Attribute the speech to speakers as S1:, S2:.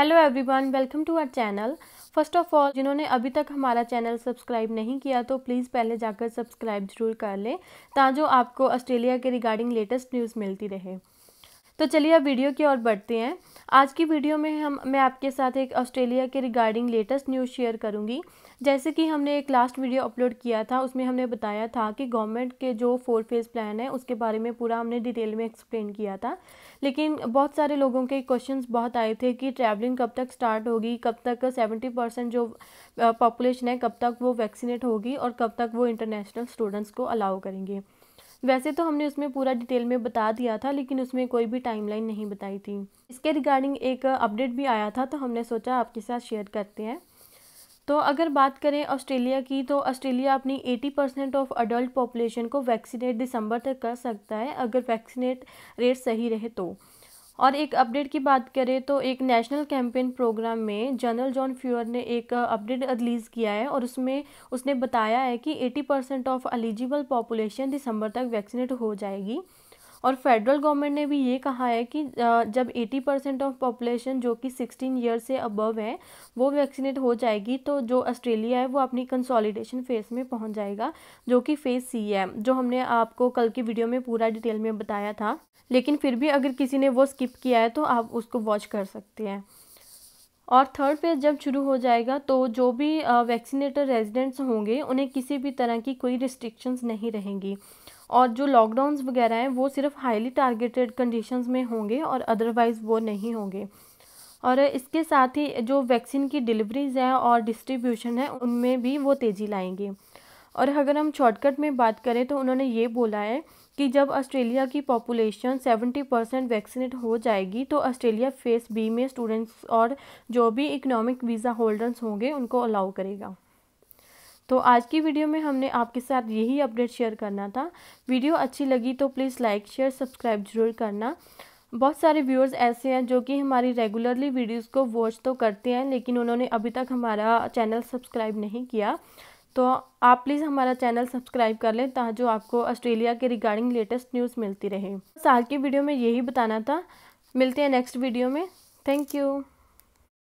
S1: hello everyone welcome to our channel first of all जिन्होंने अभी तक हमारा चैनल सब्सक्राइब नहीं किया तो प्लीज़ पहले जाकर सब्सक्राइब जरूर कर लें ताजो आपको ऑस्ट्रेलिया के रिगार्डिंग लेटेस्ट न्यूज़ मिलती रहे तो चलिए अब वीडियो की ओर बढ़ते हैं आज की वीडियो में हम मैं आपके साथ एक ऑस्ट्रेलिया के रिगार्डिंग लेटेस्ट न्यूज़ शेयर करूंगी जैसे कि हमने एक लास्ट वीडियो अपलोड किया था उसमें हमने बताया था कि गवर्नमेंट के जो फोर फेज़ प्लान है उसके बारे में पूरा हमने डिटेल में एक्सप्लेन किया था लेकिन बहुत सारे लोगों के क्वेश्चंस बहुत आए थे कि ट्रैवलिंग कब तक स्टार्ट होगी कब तक सेवेंटी परसेंट जो पॉपुलेशन uh, है कब तक वो वैक्सीनेट होगी और कब तक वो इंटरनेशनल स्टूडेंट्स को अलाउ करेंगे वैसे तो हमने उसमें पूरा डिटेल में बता दिया था लेकिन उसमें कोई भी टाइमलाइन नहीं बताई थी इसके रिगार्डिंग एक अपडेट भी आया था तो हमने सोचा आपके साथ शेयर करते हैं तो अगर बात करें ऑस्ट्रेलिया की तो ऑस्ट्रेलिया अपनी 80 परसेंट ऑफ अडल्ट पॉपुलेशन को वैक्सीनेट दिसंबर तक कर सकता है अगर वैक्सीनेट रेट सही रहे तो और एक अपडेट की बात करें तो एक नेशनल कैंपेन प्रोग्राम में जनरल जॉन फ्यूअर ने एक अपडेट रिलीज़ किया है और उसमें उसने बताया है कि 80 परसेंट ऑफ एलिजिबल पॉपुलेशन दिसंबर तक वैक्सीनेट हो जाएगी और फेडरल गवर्नमेंट ने भी ये कहा है कि जब 80 परसेंट ऑफ पॉपुलेशन जो कि 16 ईयर से अबव है वो वैक्सीनेट हो जाएगी तो जो ऑस्ट्रेलिया है वो अपनी कंसोलिडेशन फेज में पहुंच जाएगा जो कि फेज सी है जो हमने आपको कल की वीडियो में पूरा डिटेल में बताया था लेकिन फिर भी अगर किसी ने वो स्किप किया है तो आप उसको वॉच कर सकते हैं और थर्ड फेज जब शुरू हो जाएगा तो जो भी वैक्सीनेटर रेजिडेंट्स होंगे उन्हें किसी भी तरह की कोई रिस्ट्रिक्शंस नहीं रहेंगी और जो लॉकडाउंस वगैरह हैं वो सिर्फ हाईली टारगेटेड कंडीशंस में होंगे और अदरवाइज़ वो नहीं होंगे और इसके साथ ही जो वैक्सीन की डिलीवरीज हैं और डिस्ट्रीब्यूशन है उनमें भी वो तेज़ी लाएंगे और अगर हम शॉर्टकट में बात करें तो उन्होंने ये बोला है कि जब ऑस्ट्रेलिया की पॉपुलेशन 70 परसेंट वैक्सीनेट हो जाएगी तो ऑस्ट्रेलिया फेस बी में स्टूडेंट्स और जो भी इकोनॉमिक वीज़ा होल्डर्स होंगे उनको अलाउ करेगा तो आज की वीडियो में हमने आपके साथ यही अपडेट शेयर करना था वीडियो अच्छी लगी तो प्लीज़ लाइक शेयर सब्सक्राइब जरूर करना बहुत सारे व्यूअर्स ऐसे हैं जो कि हमारी रेगुलरली वीडियोस को वॉच तो करते हैं लेकिन उन्होंने अभी तक हमारा चैनल सब्सक्राइब नहीं किया तो आप प्लीज़ हमारा चैनल सब्सक्राइब कर लें ताकि जो आपको ऑस्ट्रेलिया के रिगार्डिंग लेटेस्ट न्यूज़ मिलती रहे आज की वीडियो में यही बताना था मिलते हैं नेक्स्ट वीडियो में थैंक यू